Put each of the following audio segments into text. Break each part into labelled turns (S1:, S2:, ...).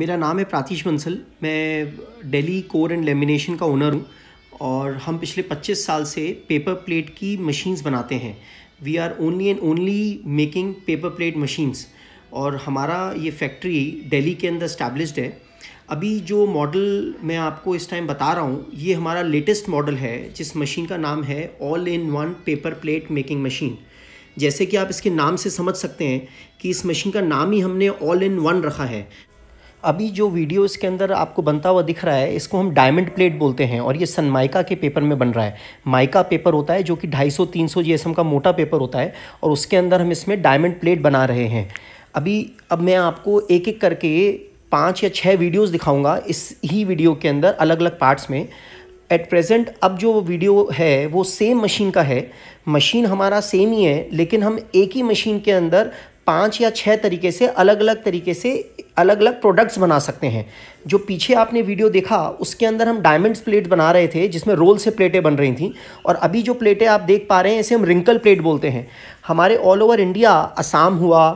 S1: मेरा नाम है प्रातीश बंसल मैं डेली कोर एंड लेमिनेशन का ओनर हूँ और हम पिछले 25 साल से पेपर प्लेट की मशीन्स बनाते हैं we are only and only making paper plate machines और हमारा ये फैक्ट्री दिल्ली के अंदर स्टैब्लिश्ड है अभी जो मॉडल मैं आपको इस टाइम बता रहा हूँ ये हमारा लेटेस्ट मॉडल है जिस मशीन का नाम है all in one paper plate making machine जैसे कि आप इसके नाम से समझ सकते हैं कि इस मशीन का नाम ही हमने ऑल इन वन रखा है अभी जो वीडियो इसके अंदर आपको बनता हुआ दिख रहा है इसको हम डायमंड प्लेट बोलते हैं और ये सनमाइका के पेपर में बन रहा है माइका पेपर होता है जो कि 250 300 जीएसएम का मोटा पेपर होता है और उसके अंदर हम इसमें डायमंड प्लेट बना रहे हैं अभी अब मैं आपको एक एक करके पाँच या छः वीडियोस दिखाऊंगा इस ही वीडियो के अंदर अलग अलग पार्ट्स में एट प्रेजेंट अब जो वीडियो है वो सेम मशीन का है मशीन हमारा सेम ही है लेकिन हम एक ही मशीन के अंदर पाँच या छः तरीके से अलग अलग तरीके से अलग अलग प्रोडक्ट्स बना सकते हैं जो पीछे आपने वीडियो देखा उसके अंदर हम डायमंड्स प्लेट बना रहे थे जिसमें रोल से प्लेटें बन रही थी और अभी जो प्लेटें आप देख पा रहे हैं इसे हम रिंकल प्लेट बोलते हैं हमारे ऑल ओवर इंडिया असम हुआ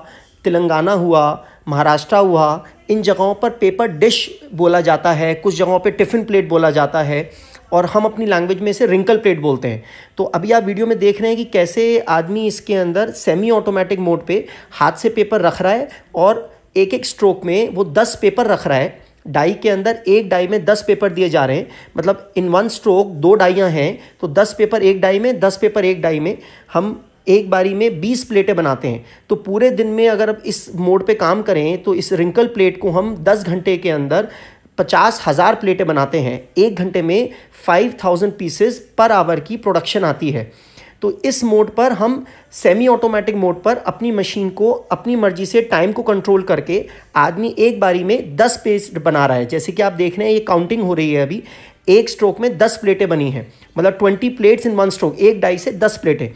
S1: तेलंगाना हुआ महाराष्ट्र हुआ इन जगहों पर पेपर डिश बोला जाता है कुछ जगहों पर टिफ़िन प्लेट बोला जाता है और हम अपनी लैंग्वेज में इसे रिंकल प्लेट बोलते हैं तो अभी आप वीडियो में देख रहे हैं कि कैसे आदमी इसके अंदर सेमी ऑटोमेटिक मोड पे हाथ से पेपर रख रहा है और एक एक स्ट्रोक में वो दस पेपर रख रहा है डाई के अंदर एक डाई में दस पेपर दिए जा रहे हैं मतलब इन वन स्ट्रोक दो डाइयाँ हैं तो दस पेपर एक डाई में दस पेपर एक डाई में हम एक बारी में बीस प्लेटें बनाते हैं तो पूरे दिन में अगर इस मोड पे काम करें तो इस रिंकल प्लेट को हम दस घंटे के अंदर पचास हज़ार प्लेटें बनाते हैं एक घंटे में five thousand pieces per hour की प्रोडक्शन आती है तो इस मोड पर हम सेमी ऑटोमेटिक मोड पर अपनी मशीन को अपनी मर्जी से टाइम को कंट्रोल करके आदमी एक बारी में दस पेस्ट बना रहा है जैसे कि आप देख रहे हैं ये काउंटिंग हो रही है अभी एक स्ट्रोक में दस प्लेटें बनी हैं मतलब twenty plates in one stroke एक डाई से दस प्लेटें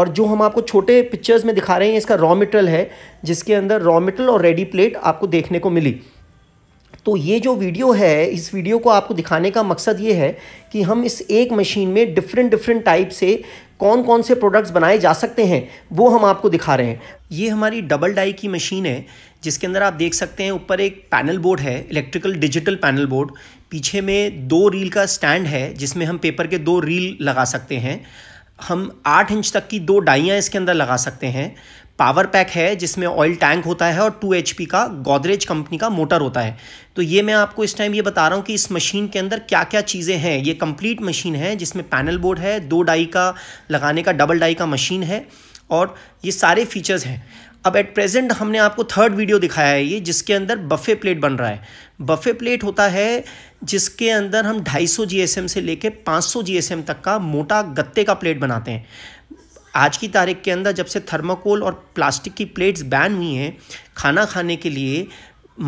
S1: और जो हम आपको छोटे पिक्चर्स में दिखा रहे हैं इसका रॉ मेटेरियल है जिसके अंदर रॉ मेटेरियल और रेडी प्लेट आपको देखने को मिली तो ये जो वीडियो है इस वीडियो को आपको दिखाने का मकसद ये है कि हम इस एक मशीन में डिफरेंट डिफरेंट टाइप से कौन कौन से प्रोडक्ट्स बनाए जा सकते हैं वो हम आपको दिखा रहे हैं ये हमारी डबल डाई की मशीन है जिसके अंदर आप देख सकते हैं ऊपर एक पैनल बोर्ड है इलेक्ट्रिकल डिजिटल पैनल बोर्ड पीछे में दो रील का स्टैंड है जिसमें हम पेपर के दो रील लगा सकते हैं हम आठ इंच तक की दो डाइयाँ इसके अंदर लगा सकते हैं पावर पैक है जिसमें ऑयल टैंक होता है और टू एच का गोदरेज कंपनी का मोटर होता है तो ये मैं आपको इस टाइम ये बता रहा हूँ कि इस मशीन के अंदर क्या क्या चीज़ें हैं ये कंप्लीट मशीन है जिसमें पैनल बोर्ड है दो डाई का लगाने का डबल डाई का मशीन है और ये सारे फीचर्स हैं अब एट प्रेजेंट हमने आपको थर्ड वीडियो दिखाया है ये जिसके अंदर बफे प्लेट बन रहा है बफे प्लेट होता है जिसके अंदर हम 250 जीएसएम से लेके 500 जीएसएम तक का मोटा गत्ते का प्लेट बनाते हैं आज की तारीख के अंदर जब से थर्माकोल और प्लास्टिक की प्लेट्स बैन हुई हैं खाना खाने के लिए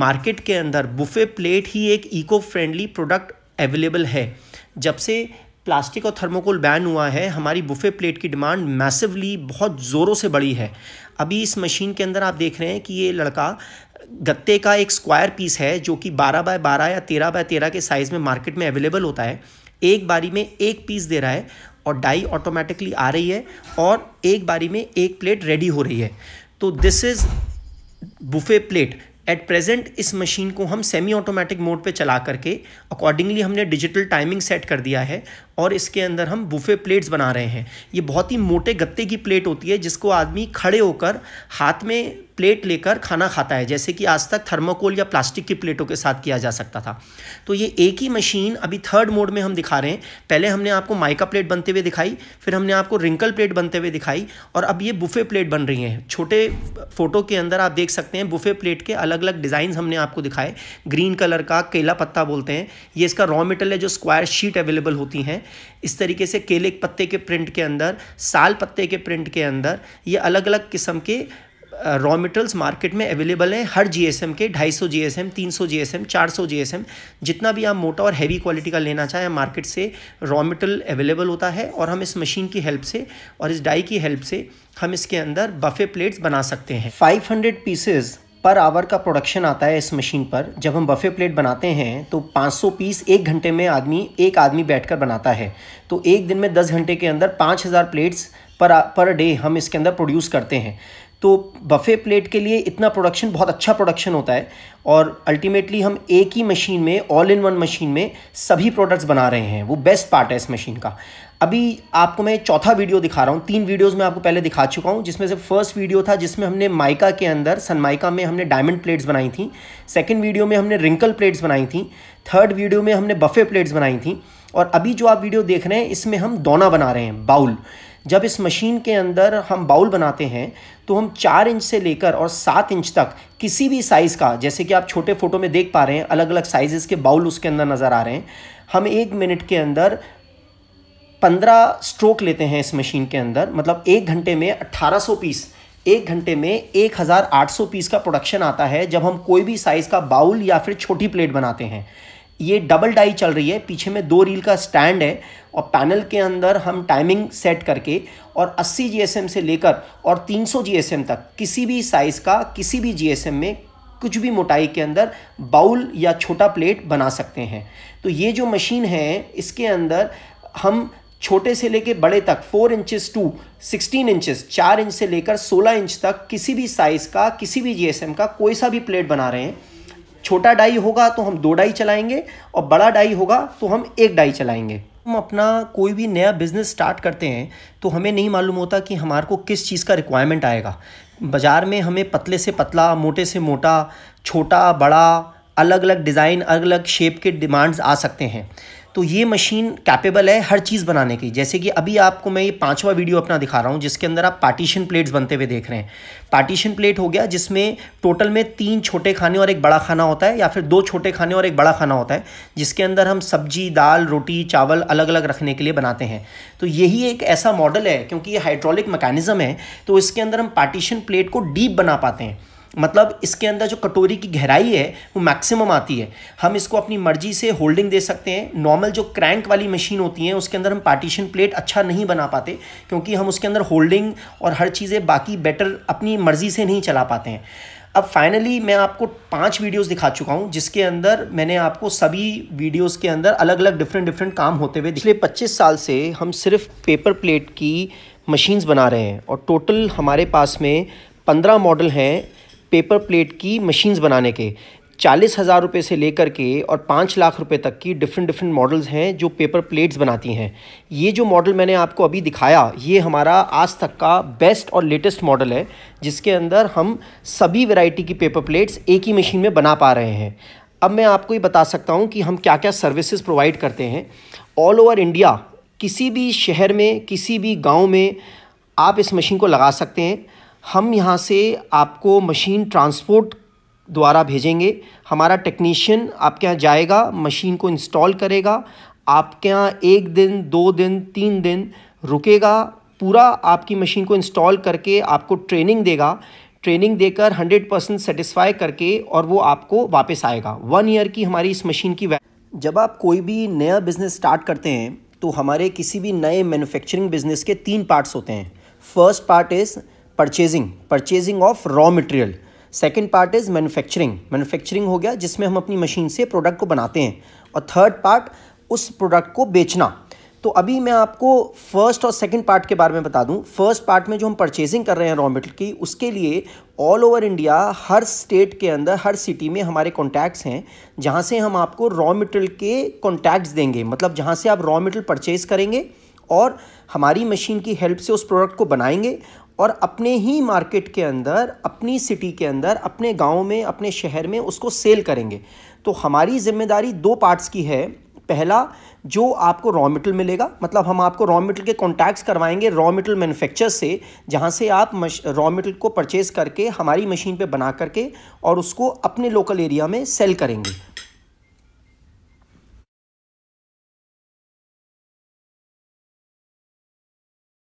S1: मार्केट के अंदर बुफे प्लेट ही एक इको फ्रेंडली प्रोडक्ट अवेलेबल है जब से प्लास्टिक और थर्मोकोल बैन हुआ है हमारी बुफे प्लेट की डिमांड मैसिवली बहुत ज़ोरों से बढ़ी है अभी इस मशीन के अंदर आप देख रहे हैं कि ये लड़का गत्ते का एक स्क्वायर पीस है जो कि 12 बाय 12 या 13 बाय 13 के साइज़ में मार्केट में अवेलेबल होता है एक बारी में एक पीस दे रहा है और डाई ऑटोमेटिकली आ रही है और एक बारी में एक प्लेट रेडी हो रही है तो this is buffet plate at present इस मशीन को हम सेमी ऑटोमेटिक मोड पे चला करके अकॉर्डिंगली हमने डिजिटल टाइमिंग सेट कर दिया है और इसके अंदर हम बुफे प्लेट्स बना रहे हैं ये बहुत ही मोटे गत्ते की प्लेट होती है जिसको आदमी खड़े होकर हाथ में प्लेट लेकर खाना खाता है जैसे कि आज तक थर्मोकोल या प्लास्टिक की प्लेटों के साथ किया जा सकता था तो ये एक ही मशीन अभी थर्ड मोड में हम दिखा रहे हैं पहले हमने आपको माइका प्लेट बनते हुए दिखाई फिर हमने आपको रिंकल प्लेट बनते हुए दिखाई और अब ये बुफे प्लेट बन रही हैं छोटे फोटो के अंदर आप देख सकते हैं बुफे प्लेट के अलग अलग डिज़ाइन हमने आपको दिखाए ग्रीन कलर का केला पत्ता बोलते हैं ये इसका रॉ मेटल है जो स्क्वायर शीट अवेलेबल होती हैं इस तरीके से केले पत्ते के प्रिंट के अंदर साल पत्ते के प्रिंट के अंदर ये अलग अलग किस्म के रॉ मेटल्स मार्केट में अवेलेबल हैं हर जीएसएम के 250 जी 300 जीएसएम 400 जीएसएम जितना भी आप मोटा और हैवी क्वालिटी का लेना चाहें मार्केट से रॉ मेटल अवेलेबल होता है और हम इस मशीन की हेल्प से और इस डाई की हेल्प से हम इसके अंदर बफे प्लेट्स बना सकते हैं 500 पीसेस पर आवर का प्रोडक्शन आता है इस मशीन पर जब हम बफे प्लेट बनाते हैं तो 500 पीस एक घंटे में आदमी एक आदमी बैठकर बनाता है तो एक दिन में 10 घंटे के अंदर 5000 प्लेट्स पर पर डे हम इसके अंदर प्रोड्यूस करते हैं तो बफ़े प्लेट के लिए इतना प्रोडक्शन बहुत अच्छा प्रोडक्शन होता है और अल्टीमेटली हम एक ही मशीन में ऑल इन वन मशीन में सभी प्रोडक्ट्स बना रहे हैं वो बेस्ट पार्ट है इस मशीन का अभी आपको मैं चौथा वीडियो दिखा रहा हूँ तीन वीडियोस मैं आपको पहले दिखा चुका हूँ जिसमें से फर्स्ट वीडियो था जिसमें हमने माइका के अंदर सनमाइका में हमने डायमंड प्लेट्स बनाई थी सेकेंड वीडियो में हमने रिंकल प्लेट्स बनाई थी थर्ड वीडियो में हमने बफ़े प्लेट्स बनाई थी और अभी जो आप वीडियो देख रहे हैं इसमें हम दोना बना रहे हैं बाउल जब इस मशीन के अंदर हम बाउल बनाते हैं तो हम चार इंच से लेकर और सात इंच तक किसी भी साइज़ का जैसे कि आप छोटे फ़ोटो में देख पा रहे हैं अलग अलग साइज़ के बाउल उसके अंदर नज़र आ रहे हैं हम एक मिनट के अंदर पंद्रह स्ट्रोक लेते हैं इस मशीन के अंदर मतलब एक घंटे में अट्ठारह सौ पीस एक घंटे में एक हज़ार आठ सौ पीस का प्रोडक्शन आता है जब हम कोई भी साइज़ का बाउल या फिर छोटी प्लेट बनाते हैं ये डबल डाई चल रही है पीछे में दो रील का स्टैंड है और पैनल के अंदर हम टाइमिंग सेट करके और 80 जीएसएम से लेकर और 300 जीएसएम तक किसी भी साइज़ का किसी भी जीएसएम में कुछ भी मोटाई के अंदर बाउल या छोटा प्लेट बना सकते हैं तो ये जो मशीन है इसके अंदर हम छोटे से लेके बड़े तक four inches to sixteen inches चार इंच से लेकर सोलह इंच तक किसी भी साइज़ का किसी भी जीएसएम का कोई सा भी प्लेट बना रहे हैं छोटा डाई होगा तो हम दो डाई चलाएंगे और बड़ा डाई होगा तो हम एक डाई चलाएंगे हम अपना कोई भी नया बिज़नेस स्टार्ट करते हैं तो हमें नहीं मालूम होता कि हमारे को किस चीज़ का रिक्वायरमेंट आएगा बाज़ार में हमें पतले से पतला मोटे से मोटा छोटा बड़ा अलग अलग डिज़ाइन अलग अलग शेप के डिमांड्स आ सकते हैं तो ये मशीन कैपेबल है हर चीज़ बनाने की जैसे कि अभी आपको मैं ये पाँचवा वीडियो अपना दिखा रहा हूँ जिसके अंदर आप पार्टीशन प्लेट्स बनते हुए देख रहे हैं पार्टीशन प्लेट हो गया जिसमें टोटल में तीन छोटे खाने और एक बड़ा खाना होता है या फिर दो छोटे खाने और एक बड़ा खाना होता है जिसके अंदर हम सब्जी दाल रोटी चावल अलग अलग रखने के लिए बनाते हैं तो यही एक ऐसा मॉडल है क्योंकि ये हाइड्रोलिक मैकेनिज़म है तो इसके अंदर हम पार्टीशन प्लेट को डीप बना पाते हैं मतलब इसके अंदर जो कटोरी की गहराई है वो मैक्सिमम आती है हम इसको अपनी मर्जी से होल्डिंग दे सकते हैं नॉर्मल जो क्रैंक वाली मशीन होती है उसके अंदर हम पार्टीशन प्लेट अच्छा नहीं बना पाते क्योंकि हम उसके अंदर होल्डिंग और हर चीज़ें बाकी बेटर अपनी मर्जी से नहीं चला पाते हैं अब फाइनली मैं आपको पांच वीडियोस दिखा चुका हूं जिसके अंदर मैंने आपको सभी वीडियोस के अंदर अलग अलग डिफरेंट डिफरेंट काम होते हुए पिछले 25 साल से हम सिर्फ पेपर प्लेट की मशीन्स बना रहे हैं और टोटल हमारे पास में पंद्रह मॉडल हैं पेपर प्लेट की मशीन्स बनाने के चालीस हज़ार रुपये से लेकर के और पाँच लाख रुपए तक की डिफरेंट डिफरेंट मॉडल्स हैं जो पेपर प्लेट्स बनाती हैं ये जो मॉडल मैंने आपको अभी दिखाया ये हमारा आज तक का बेस्ट और लेटेस्ट मॉडल है जिसके अंदर हम सभी वैरायटी की पेपर प्लेट्स एक ही मशीन में बना पा रहे हैं अब मैं आपको ये बता सकता हूँ कि हम क्या क्या सर्विसेज प्रोवाइड करते हैं ऑल ओवर इंडिया किसी भी शहर में किसी भी गाँव में आप इस मशीन को लगा सकते हैं हम यहाँ से आपको मशीन ट्रांसपोर्ट द्वारा भेजेंगे हमारा टेक्नीशियन आपके यहाँ जाएगा मशीन को इंस्टॉल करेगा आपके यहाँ एक दिन दो दिन तीन दिन रुकेगा पूरा आपकी मशीन को इंस्टॉल करके आपको ट्रेनिंग देगा ट्रेनिंग देकर हंड्रेड परसेंट सेटिस्फाई करके और वो आपको वापस आएगा वन ईयर की हमारी इस मशीन की जब आप कोई भी नया बिज़नेस स्टार्ट करते हैं तो हमारे किसी भी नए मैन्युफैक्चरिंग बिज़नेस के तीन पार्ट्स होते हैं first part is purchasing purchasing of raw material second part is manufacturing manufacturing हो गया जिसमें हम अपनी मशीन से प्रोडक्ट को बनाते हैं और थर्ड पार्ट उस प्रोडक्ट को बेचना तो अभी मैं आपको फर्स्ट और सेकेंड पार्ट के बारे में बता दूं फर्स्ट पार्ट में जो हम परचेजिंग कर रहे हैं रॉ मटेरियल की उसके लिए ऑल ओवर इंडिया हर स्टेट के अंदर हर सिटी में हमारे कॉन्टैक्ट्स हैं जहाँ से हम आपको रॉ मटेरियल के कॉन्टैक्ट्स देंगे मतलब जहाँ से आप रॉ मटेरियल परचेज़ करेंगे और हमारी मशीन की हेल्प से उस प्रोडक्ट को बनाएंगे और अपने ही मार्केट के अंदर अपनी सिटी के अंदर अपने गांव में अपने शहर में उसको सेल करेंगे तो हमारी जिम्मेदारी दो पार्ट्स की है पहला जो आपको रॉ मेटल मिलेगा मतलब हम आपको रॉ मेटल के कॉन्टैक्ट्स करवाएंगे रॉ मेटल मैन्युफैक्चर से जहाँ से आप रॉ मेटल को परचेज़ करके हमारी मशीन पे बना करके और उसको अपने लोकल एरिया में सेल करेंगे